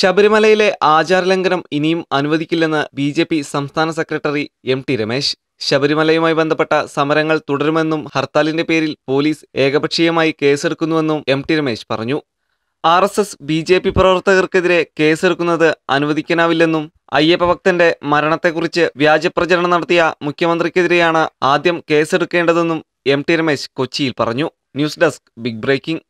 ശബരിമലയിലെ ആചാരലംഘനം ഇനിയും അനുവദിക്കില്ലെന്ന് ബി ജെ പി സംസ്ഥാന സെക്രട്ടറി എം ടി രമേശ് ശബരിമലയുമായി ബന്ധപ്പെട്ട സമരങ്ങൾ തുടരുമെന്നും ഹർത്താലിന്റെ പേരിൽ പോലീസ് ഏകപക്ഷീയമായി കേസെടുക്കുന്നുവെന്നും എം ടി രമേശ് പറഞ്ഞു R S S B J P പ്രവർത്തകർക്കെതിരെ കേസെടുക്കുന്നത് അനുവദിക്കാനാവില്ലെന്നും അയ്യപ്പഭക്തന്റെ മരണത്തെക്കുറിച്ച് വ്യാജപ്രചരണം നടത്തിയ മുഖ്യമന്ത്രിക്കെതിരെയാണ് ആദ്യം കേസെടുക്കേണ്ടതെന്നും എം ടി രമേശ് കൊച്ചിയിൽ പറഞ്ഞു ന്യൂസ് ഡെസ്ക് ബിഗ് ബ്രേക്കിംഗ്